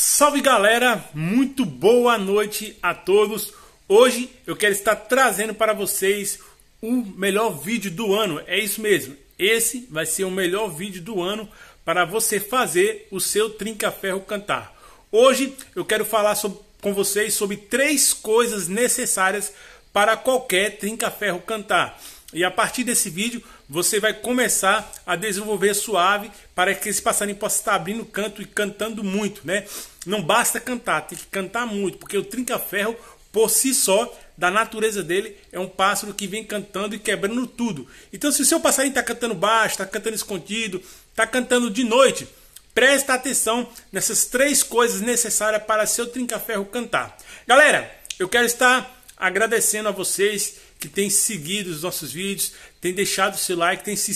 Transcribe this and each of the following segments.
Salve galera, muito boa noite a todos. Hoje eu quero estar trazendo para vocês o melhor vídeo do ano. É isso mesmo. Esse vai ser o melhor vídeo do ano para você fazer o seu trinca-ferro cantar. Hoje eu quero falar sobre, com vocês sobre três coisas necessárias para qualquer trinca-ferro cantar. E a partir desse vídeo você vai começar a desenvolver suave para que esse passarinho possa estar abrindo canto e cantando muito, né? Não basta cantar, tem que cantar muito, porque o trinca-ferro por si só, da natureza dele, é um pássaro que vem cantando e quebrando tudo. Então, se o seu passarinho está cantando baixo, está cantando escondido, está cantando de noite, presta atenção nessas três coisas necessárias para seu trinca-ferro cantar. Galera, eu quero estar agradecendo a vocês que tem seguido os nossos vídeos, tem deixado seu like, tem se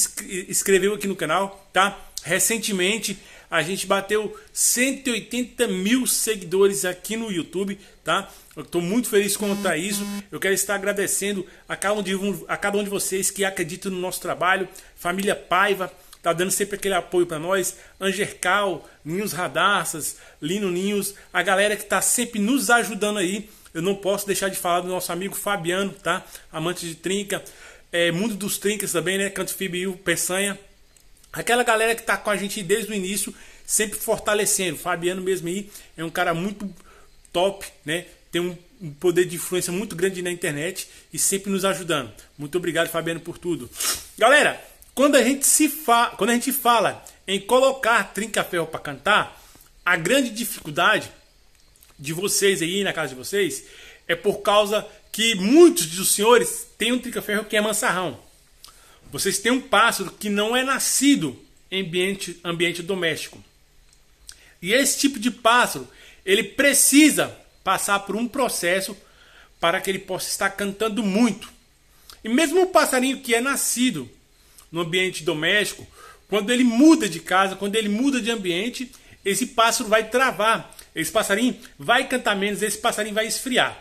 inscreveu aqui no canal, tá? Recentemente a gente bateu 180 mil seguidores aqui no YouTube, tá? Eu estou muito feliz com isso. Eu quero estar agradecendo a cada um de, a cada um de vocês que acredita no nosso trabalho, família Paiva, tá dando sempre aquele apoio para nós. Angercal, Ninhos Radaças, Lino Ninhos, a galera que está sempre nos ajudando aí eu não posso deixar de falar do nosso amigo Fabiano, tá? Amante de trinca, é, mundo dos trincas também, né? Canto Fibio, Peçanha. Aquela galera que tá com a gente desde o início, sempre fortalecendo. Fabiano mesmo aí é um cara muito top, né? Tem um poder de influência muito grande na internet e sempre nos ajudando. Muito obrigado, Fabiano, por tudo. Galera, quando a gente se fa... quando a gente fala em colocar trinca-ferro para cantar, a grande dificuldade de vocês aí, na casa de vocês, é por causa que muitos dos senhores têm um tricaferro que é mansarrão. Vocês têm um pássaro que não é nascido em ambiente, ambiente doméstico. E esse tipo de pássaro, ele precisa passar por um processo para que ele possa estar cantando muito. E mesmo o passarinho que é nascido no ambiente doméstico, quando ele muda de casa, quando ele muda de ambiente, esse pássaro vai travar, esse passarinho vai cantar menos, esse passarinho vai esfriar.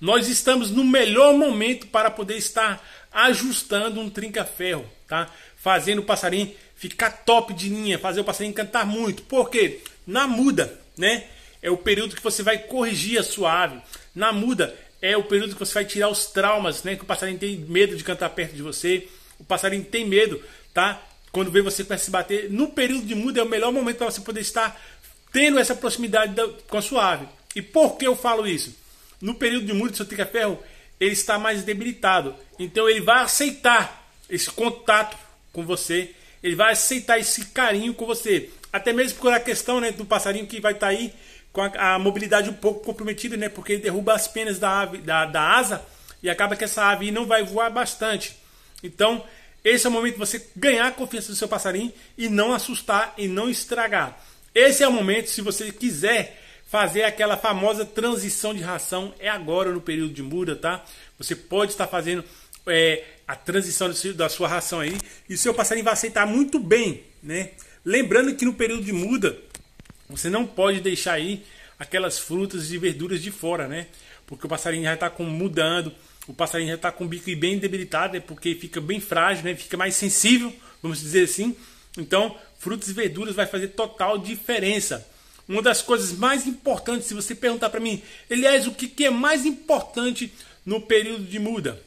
Nós estamos no melhor momento para poder estar ajustando um trinca-ferro, tá? Fazendo o passarinho ficar top de linha, fazer o passarinho cantar muito. Porque na muda, né? É o período que você vai corrigir a sua ave. Na muda é o período que você vai tirar os traumas, né? Que o passarinho tem medo de cantar perto de você. O passarinho tem medo, tá? quando vê você para se bater, no período de muda é o melhor momento para você poder estar tendo essa proximidade da, com a sua ave. E por que eu falo isso? No período de muda, seu trica-ferro, ele está mais debilitado. Então ele vai aceitar esse contato com você, ele vai aceitar esse carinho com você. Até mesmo por a questão né, do passarinho que vai estar tá aí com a, a, mobilidade um pouco comprometida, né, porque ele derruba as penas da, ave, da, da asa e acaba que essa ave não vai voar bastante. Então, esse é o momento de você ganhar a confiança do seu passarinho e não assustar e não estragar. Esse é o momento, se você quiser fazer aquela famosa transição de ração, é agora no período de muda, tá? Você pode estar fazendo é, a transição da sua ração aí e seu passarinho vai aceitar muito bem, né? Lembrando que no período de muda, você não pode deixar aí aquelas frutas e verduras de fora, né? Porque o passarinho já está mudando o passarinho já está com o bico bem debilitado, é porque fica bem frágil, né? fica mais sensível, vamos dizer assim. Então, frutas e verduras vai fazer total diferença. Uma das coisas mais importantes, se você perguntar para mim, aliás, o que, que é mais importante no período de muda?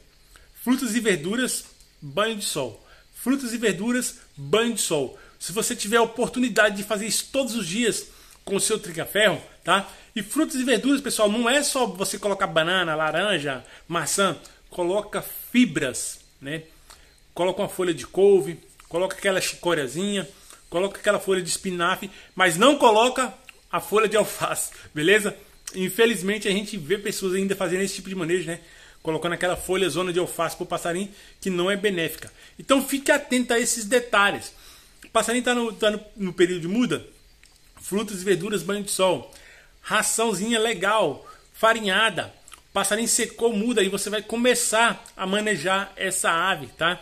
Frutas e verduras, banho de sol. Frutas e verduras, banho de sol. Se você tiver a oportunidade de fazer isso todos os dias, com seu tricaferro, tá? E frutas e verduras, pessoal, não é só você colocar banana, laranja, maçã, coloca fibras, né? Coloca uma folha de couve, coloca aquela chicoriazinha. coloca aquela folha de espinafre, mas não coloca a folha de alface, beleza? Infelizmente a gente vê pessoas ainda fazendo esse tipo de manejo, né? Colocando aquela folha zona de alface para o passarinho que não é benéfica. Então fique atento a esses detalhes. O passarinho está no, tá no, no período de muda, frutas e verduras, banho de sol, raçãozinha legal, farinhada. passarinho secou, muda e você vai começar a manejar essa ave, tá?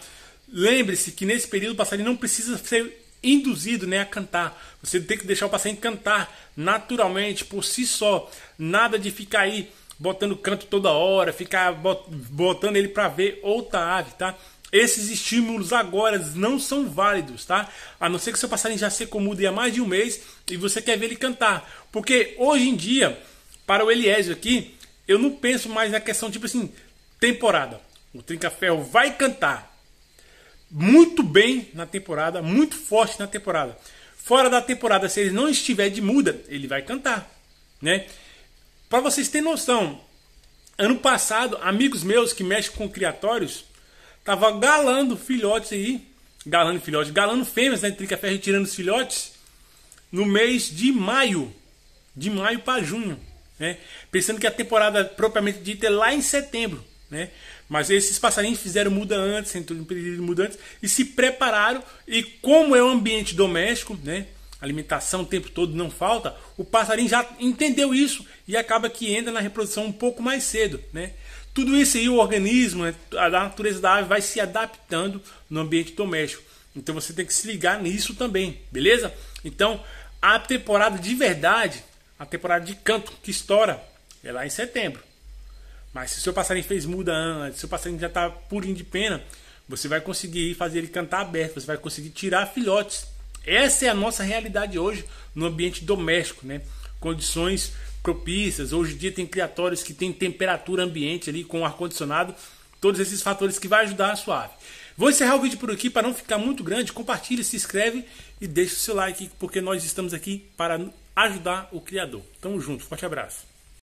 Lembre-se que nesse período o passarinho não precisa ser induzido né, a cantar. Você tem que deixar o passarinho cantar naturalmente, por si só. Nada de ficar aí botando canto toda hora, ficar botando ele para ver outra ave, tá? Esses estímulos agora não são válidos, tá? A não ser que seu passarinho já secou mudo há mais de um mês e você quer ver ele cantar. Porque hoje em dia, para o Eliésio aqui, eu não penso mais na questão tipo assim, temporada. O trinca vai cantar muito bem na temporada, muito forte na temporada. Fora da temporada, se ele não estiver de muda, ele vai cantar, né? Para vocês terem noção, ano passado, amigos meus que mexem com criatórios, Tava galando filhotes aí. Galando filhotes. Galando fêmeas, né? trica ferro retirando os filhotes. No mês de maio. De maio para junho. Né? Pensando que a temporada propriamente dita é lá em setembro. Né? Mas esses passarinhos fizeram muda antes, entrou no período de muda antes, e se prepararam. E como é um ambiente doméstico, né? alimentação o tempo todo não falta, o passarinho já entendeu isso e acaba que entra na reprodução um pouco mais cedo. Né? Tudo isso aí, o organismo, né, a natureza da ave vai se adaptando no ambiente doméstico. Então você tem que se ligar nisso também, beleza? Então a temporada de verdade, a temporada de canto que estoura, é lá em setembro. Mas se o seu passarinho fez muda antes, se o passarinho já está purinho de pena, você vai conseguir fazer ele cantar aberto, você vai conseguir tirar filhotes. Essa é a nossa realidade hoje no ambiente doméstico, né? Condições propícias. Hoje em dia tem criatórios que tem temperatura ambiente ali com ar-condicionado. Todos esses fatores que vai ajudar a sua ave. Vou encerrar o vídeo por aqui para não ficar muito grande. Compartilhe, se inscreve e deixe o seu like, porque nós estamos aqui para ajudar o criador. Tamo junto, forte abraço.